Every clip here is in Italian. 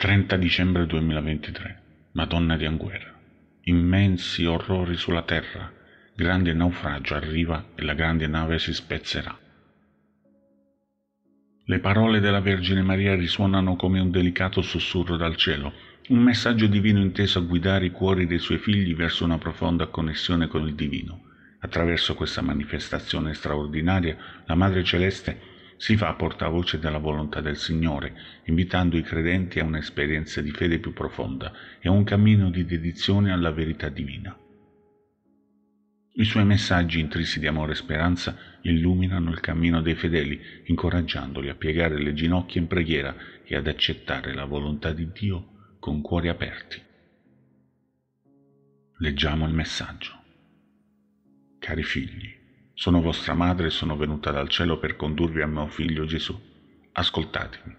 30 dicembre 2023 Madonna di Anguera Immensi orrori sulla terra, grande naufragio arriva e la grande nave si spezzerà. Le parole della Vergine Maria risuonano come un delicato sussurro dal cielo, un messaggio divino inteso a guidare i cuori dei suoi figli verso una profonda connessione con il divino. Attraverso questa manifestazione straordinaria, la Madre Celeste si fa portavoce della volontà del Signore, invitando i credenti a un'esperienza di fede più profonda e a un cammino di dedizione alla verità divina. I suoi messaggi intrisi di amore e speranza illuminano il cammino dei fedeli, incoraggiandoli a piegare le ginocchia in preghiera e ad accettare la volontà di Dio con cuori aperti. Leggiamo il messaggio. Cari figli, sono vostra madre e sono venuta dal cielo per condurvi a mio figlio Gesù. Ascoltatemi.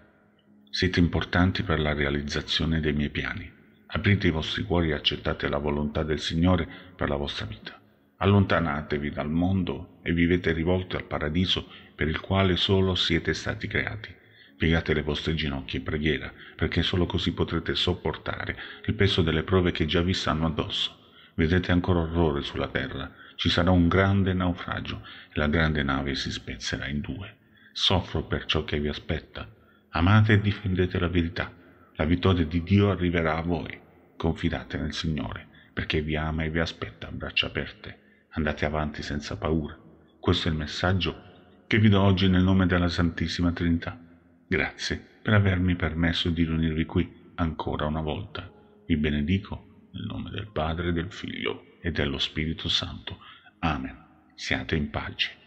Siete importanti per la realizzazione dei miei piani. Aprite i vostri cuori e accettate la volontà del Signore per la vostra vita. Allontanatevi dal mondo e vivete rivolti al paradiso per il quale solo siete stati creati. Piegate le vostre ginocchia in preghiera, perché solo così potrete sopportare il peso delle prove che già vi stanno addosso vedrete ancora orrore sulla terra, ci sarà un grande naufragio e la grande nave si spezzerà in due. Soffro per ciò che vi aspetta. Amate e difendete la verità. La vittoria di Dio arriverà a voi. Confidate nel Signore, perché vi ama e vi aspetta a braccia aperte. Andate avanti senza paura. Questo è il messaggio che vi do oggi nel nome della Santissima Trinità. Grazie per avermi permesso di riunirvi qui ancora una volta. Vi benedico nel nome del Padre, del Figlio e dello Spirito Santo. Amen. Siate in pace.